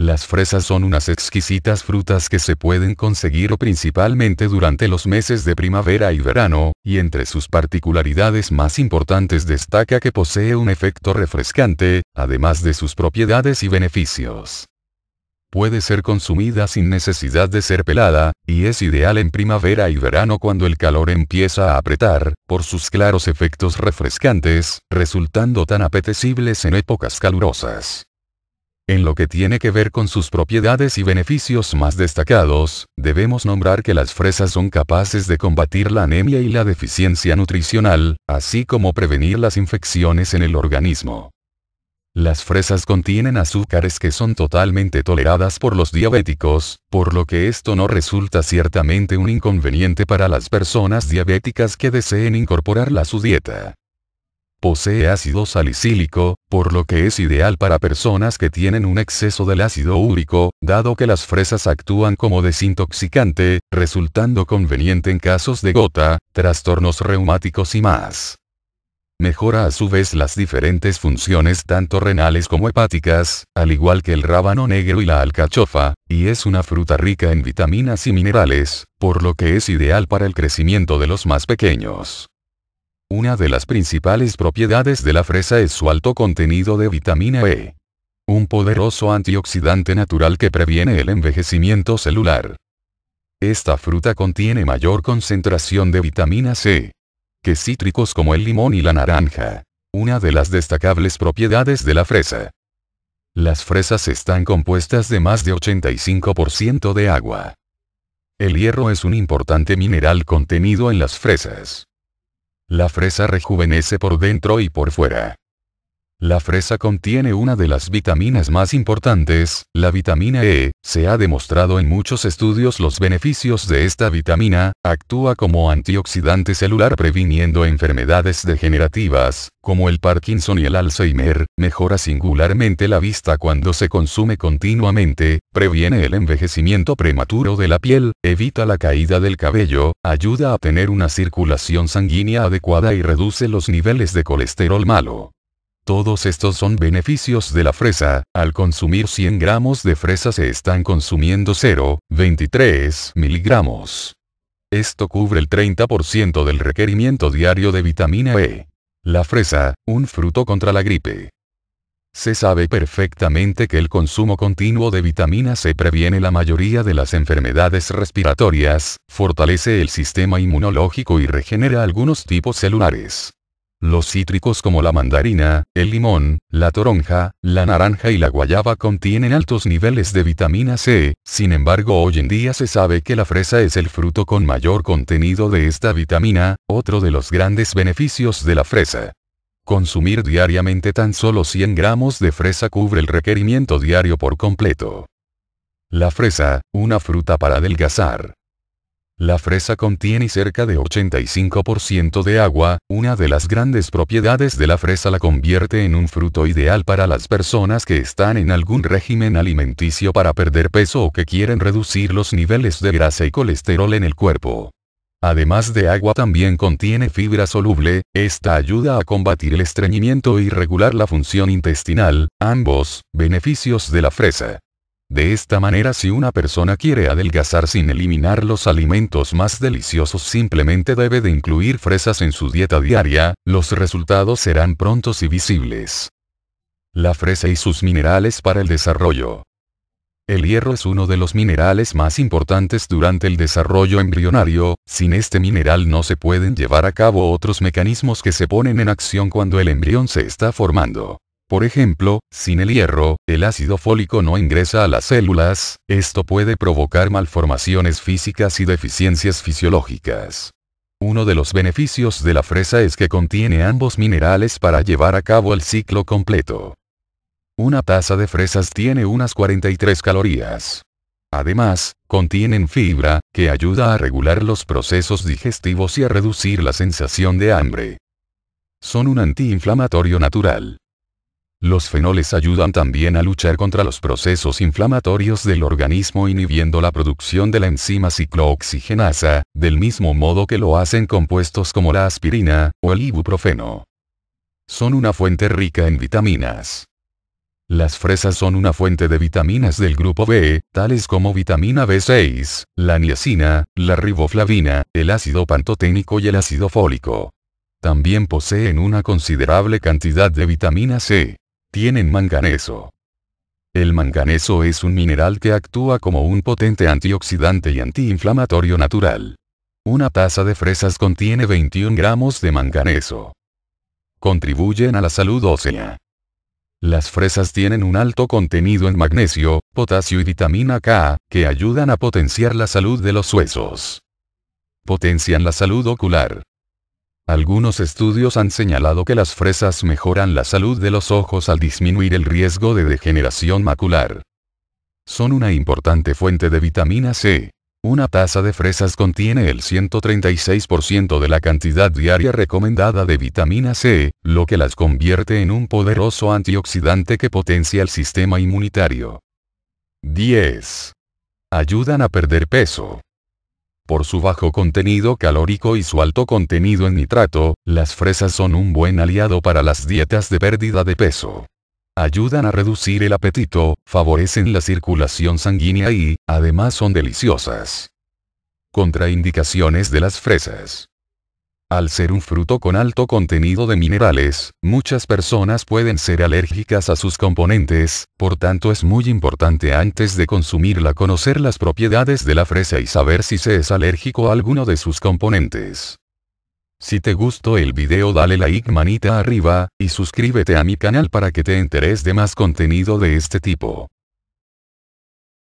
Las fresas son unas exquisitas frutas que se pueden conseguir principalmente durante los meses de primavera y verano, y entre sus particularidades más importantes destaca que posee un efecto refrescante, además de sus propiedades y beneficios. Puede ser consumida sin necesidad de ser pelada, y es ideal en primavera y verano cuando el calor empieza a apretar, por sus claros efectos refrescantes, resultando tan apetecibles en épocas calurosas. En lo que tiene que ver con sus propiedades y beneficios más destacados, debemos nombrar que las fresas son capaces de combatir la anemia y la deficiencia nutricional, así como prevenir las infecciones en el organismo. Las fresas contienen azúcares que son totalmente toleradas por los diabéticos, por lo que esto no resulta ciertamente un inconveniente para las personas diabéticas que deseen incorporarla a su dieta. Posee ácido salicílico, por lo que es ideal para personas que tienen un exceso del ácido úrico, dado que las fresas actúan como desintoxicante, resultando conveniente en casos de gota, trastornos reumáticos y más. Mejora a su vez las diferentes funciones tanto renales como hepáticas, al igual que el rábano negro y la alcachofa, y es una fruta rica en vitaminas y minerales, por lo que es ideal para el crecimiento de los más pequeños. Una de las principales propiedades de la fresa es su alto contenido de vitamina E. Un poderoso antioxidante natural que previene el envejecimiento celular. Esta fruta contiene mayor concentración de vitamina C que cítricos como el limón y la naranja. Una de las destacables propiedades de la fresa. Las fresas están compuestas de más de 85% de agua. El hierro es un importante mineral contenido en las fresas. La fresa rejuvenece por dentro y por fuera. La fresa contiene una de las vitaminas más importantes, la vitamina E. Se ha demostrado en muchos estudios los beneficios de esta vitamina, actúa como antioxidante celular previniendo enfermedades degenerativas, como el Parkinson y el Alzheimer, mejora singularmente la vista cuando se consume continuamente, previene el envejecimiento prematuro de la piel, evita la caída del cabello, ayuda a tener una circulación sanguínea adecuada y reduce los niveles de colesterol malo. Todos estos son beneficios de la fresa, al consumir 100 gramos de fresa se están consumiendo 0,23 miligramos. Esto cubre el 30% del requerimiento diario de vitamina E. La fresa, un fruto contra la gripe. Se sabe perfectamente que el consumo continuo de vitamina C previene la mayoría de las enfermedades respiratorias, fortalece el sistema inmunológico y regenera algunos tipos celulares. Los cítricos como la mandarina, el limón, la toronja, la naranja y la guayaba contienen altos niveles de vitamina C, sin embargo hoy en día se sabe que la fresa es el fruto con mayor contenido de esta vitamina, otro de los grandes beneficios de la fresa. Consumir diariamente tan solo 100 gramos de fresa cubre el requerimiento diario por completo. La fresa, una fruta para adelgazar. La fresa contiene cerca de 85% de agua, una de las grandes propiedades de la fresa la convierte en un fruto ideal para las personas que están en algún régimen alimenticio para perder peso o que quieren reducir los niveles de grasa y colesterol en el cuerpo. Además de agua también contiene fibra soluble, esta ayuda a combatir el estreñimiento y regular la función intestinal, ambos beneficios de la fresa. De esta manera si una persona quiere adelgazar sin eliminar los alimentos más deliciosos simplemente debe de incluir fresas en su dieta diaria, los resultados serán prontos y visibles. La fresa y sus minerales para el desarrollo. El hierro es uno de los minerales más importantes durante el desarrollo embrionario, sin este mineral no se pueden llevar a cabo otros mecanismos que se ponen en acción cuando el embrión se está formando. Por ejemplo, sin el hierro, el ácido fólico no ingresa a las células, esto puede provocar malformaciones físicas y deficiencias fisiológicas. Uno de los beneficios de la fresa es que contiene ambos minerales para llevar a cabo el ciclo completo. Una taza de fresas tiene unas 43 calorías. Además, contienen fibra, que ayuda a regular los procesos digestivos y a reducir la sensación de hambre. Son un antiinflamatorio natural. Los fenoles ayudan también a luchar contra los procesos inflamatorios del organismo inhibiendo la producción de la enzima ciclooxigenasa, del mismo modo que lo hacen compuestos como la aspirina, o el ibuprofeno. Son una fuente rica en vitaminas. Las fresas son una fuente de vitaminas del grupo B, tales como vitamina B6, la niacina, la riboflavina, el ácido pantoténico y el ácido fólico. También poseen una considerable cantidad de vitamina C tienen manganeso. El manganeso es un mineral que actúa como un potente antioxidante y antiinflamatorio natural. Una taza de fresas contiene 21 gramos de manganeso. Contribuyen a la salud ósea. Las fresas tienen un alto contenido en magnesio, potasio y vitamina K, que ayudan a potenciar la salud de los huesos. Potencian la salud ocular. Algunos estudios han señalado que las fresas mejoran la salud de los ojos al disminuir el riesgo de degeneración macular. Son una importante fuente de vitamina C. Una taza de fresas contiene el 136% de la cantidad diaria recomendada de vitamina C, lo que las convierte en un poderoso antioxidante que potencia el sistema inmunitario. 10. Ayudan a perder peso. Por su bajo contenido calórico y su alto contenido en nitrato, las fresas son un buen aliado para las dietas de pérdida de peso. Ayudan a reducir el apetito, favorecen la circulación sanguínea y, además son deliciosas. Contraindicaciones de las fresas. Al ser un fruto con alto contenido de minerales, muchas personas pueden ser alérgicas a sus componentes, por tanto es muy importante antes de consumirla conocer las propiedades de la fresa y saber si se es alérgico a alguno de sus componentes. Si te gustó el video dale like manita arriba, y suscríbete a mi canal para que te enteres de más contenido de este tipo.